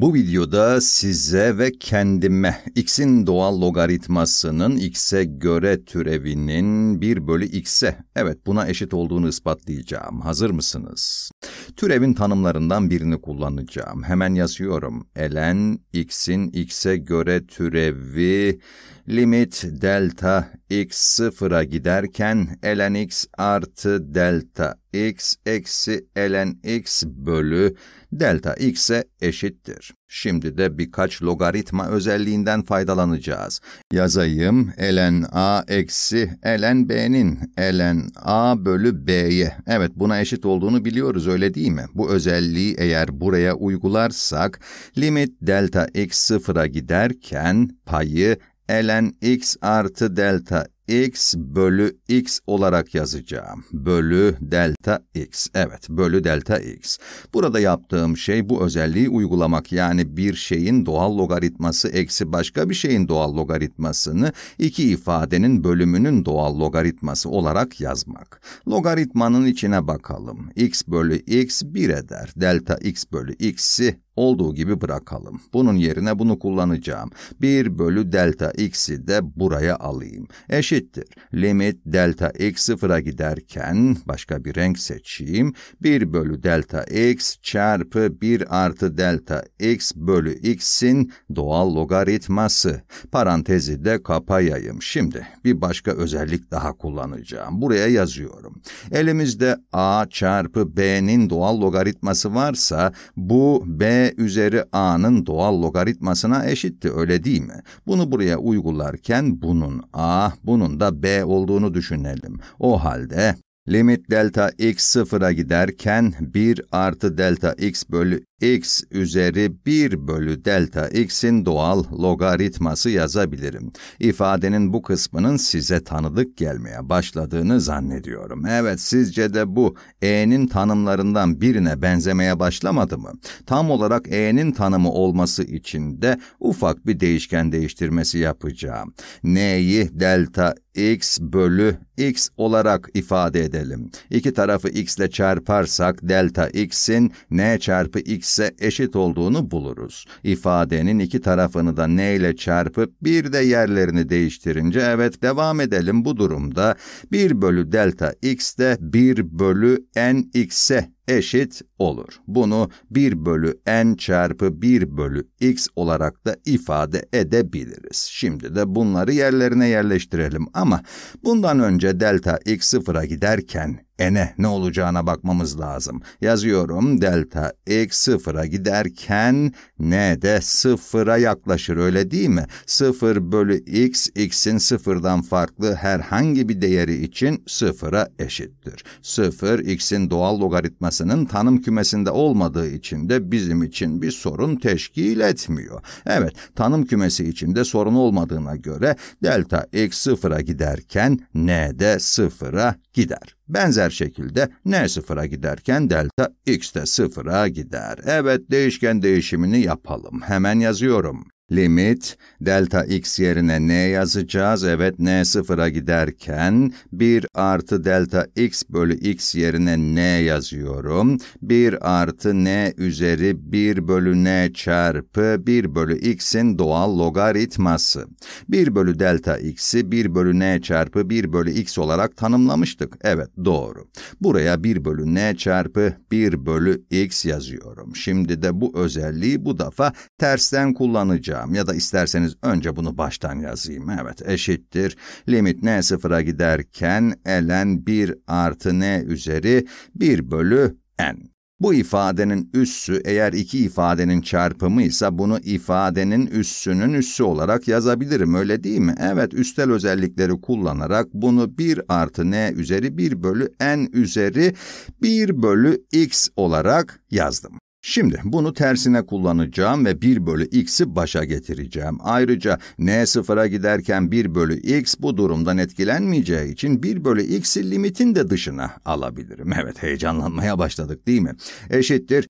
Bu videoda size ve kendime x'in doğal logaritmasının x'e göre türevinin 1 bölü x'e, evet buna eşit olduğunu ispatlayacağım. Hazır mısınız? Türevin tanımlarından birini kullanacağım. Hemen yazıyorum. ln x'in x'e göre türevi limit delta x sıfıra giderken ln x artı delta x eksi ln x bölü delta x'e eşittir. Şimdi de birkaç logaritma özelliğinden faydalanacağız. Yazayım ln a eksi ln b'nin ln a bölü b'ye. Evet buna eşit olduğunu biliyoruz öyle değil mi? Bu özelliği eğer buraya uygularsak limit delta x sıfıra giderken payı ln x artı delta x bölü x olarak yazacağım. Bölü delta x. Evet, bölü delta x. Burada yaptığım şey bu özelliği uygulamak. Yani bir şeyin doğal logaritması eksi başka bir şeyin doğal logaritmasını iki ifadenin bölümünün doğal logaritması olarak yazmak. Logaritmanın içine bakalım. x bölü x 1 eder. Delta x bölü x'i Olduğu gibi bırakalım. Bunun yerine bunu kullanacağım. 1 bölü delta x'i de buraya alayım. Eşittir. Limit delta x sıfıra giderken başka bir renk seçeyim. 1 bölü delta x çarpı 1 artı delta x bölü x'in doğal logaritması. Parantezi de kapayayım. Şimdi bir başka özellik daha kullanacağım. Buraya yazıyorum. Elimizde a çarpı b'nin doğal logaritması varsa bu b üzeri a'nın doğal logaritmasına eşitti öyle değil mi? Bunu buraya uygularken bunun a, bunun da b olduğunu düşünelim. O halde Limit delta x sıfıra giderken 1 artı delta x bölü x üzeri 1 bölü delta x'in doğal logaritması yazabilirim. İfadenin bu kısmının size tanıdık gelmeye başladığını zannediyorum. Evet sizce de bu e'nin tanımlarından birine benzemeye başlamadı mı? Tam olarak e'nin tanımı olması için de ufak bir değişken değiştirmesi yapacağım. n'yi delta x bölü x olarak ifade edelim. İki tarafı x ile çarparsak delta x'in n çarpı x'e eşit olduğunu buluruz. İfadenin iki tarafını da n ile çarpıp bir de yerlerini değiştirince evet devam edelim bu durumda 1 bölü delta x de 1 bölü n x'e eşit olur. Bunu 1 bölü n çarpı 1 bölü x olarak da ifade edebiliriz. Şimdi de bunları yerlerine yerleştirelim ama bundan önce delta x sıfıra giderken ene ne olacağına bakmamız lazım. Yazıyorum delta x sıfıra giderken n de sıfıra yaklaşır öyle değil mi? Sıfır bölü x, x'in sıfırdan farklı herhangi bir değeri için sıfıra eşittir. Sıfır, x'in doğal logaritmasının tanım kümesinde olmadığı için de bizim için bir sorun teşkil etmiyor. Evet, tanım kümesi içinde sorun olmadığına göre delta x sıfıra giderken n de sıfıra gider. Benzer şekilde n sıfıra giderken delta x de sıfıra gider. Evet değişken değişimini yapalım. Hemen yazıyorum. Limit, delta x yerine n yazacağız. Evet, n sıfıra giderken 1 artı delta x bölü x yerine n yazıyorum. 1 artı n üzeri 1 bölü n çarpı 1 bölü x'in doğal logaritması. 1 bölü delta x'i 1 bölü n çarpı 1 bölü x olarak tanımlamıştık. Evet, doğru. Buraya 1 bölü n çarpı 1 bölü x yazıyorum. Şimdi de bu özelliği bu defa tersten kullanacağım yapacağım ya da isterseniz önce bunu baştan yazayım. Evet eşittir. Limit ne sıfıra giderken ln 1 artı n üzeri 1 bölü n. Bu ifadenin üssü eğer iki ifadenin çarpımı ise bunu ifadenin üssünün üssü olarak yazabilirim öyle değil mi? Evet üstel özellikleri kullanarak bunu 1 artı n üzeri 1 bölü n üzeri 1 bölü x olarak yazdım. Şimdi bunu tersine kullanacağım ve 1 bölü x'i başa getireceğim. Ayrıca n sıfıra giderken 1 bölü x bu durumdan etkilenmeyeceği için 1 bölü x'i limitin de dışına alabilirim. Evet heyecanlanmaya başladık değil mi? Eşittir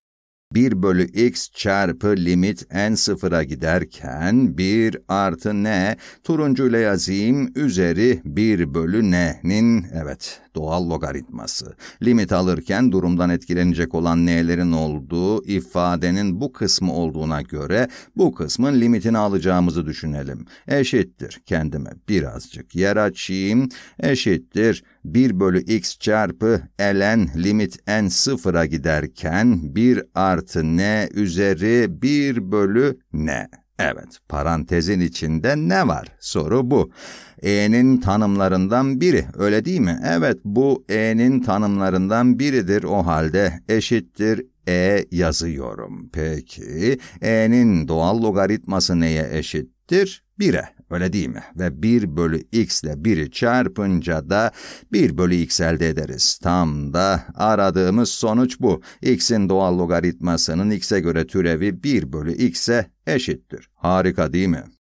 1 bölü x çarpı limit n sıfıra giderken 1 artı n turuncuyla yazayım üzeri 1 bölü n'nin evet doğal logaritması. Limit alırken durumdan etkilenecek olan n'lerin olduğu ifadenin bu kısmı olduğuna göre bu kısmın limitini alacağımızı düşünelim. Eşittir kendime birazcık yer açayım. Eşittir 1 bölü x çarpı ln limit n sıfıra giderken 1 artı n üzeri 1 bölü n. Evet, parantezin içinde ne var? Soru bu. E'nin tanımlarından biri, öyle değil mi? Evet, bu E'nin tanımlarından biridir o halde. Eşittir E yazıyorum. Peki, E'nin doğal logaritması neye eşittir? 1'e. Öyle değil mi? Ve 1 bölü x ile 1'i çarpınca da 1 bölü x elde ederiz. Tam da aradığımız sonuç bu. x'in doğal logaritmasının x'e göre türevi 1 bölü x'e eşittir. Harika değil mi?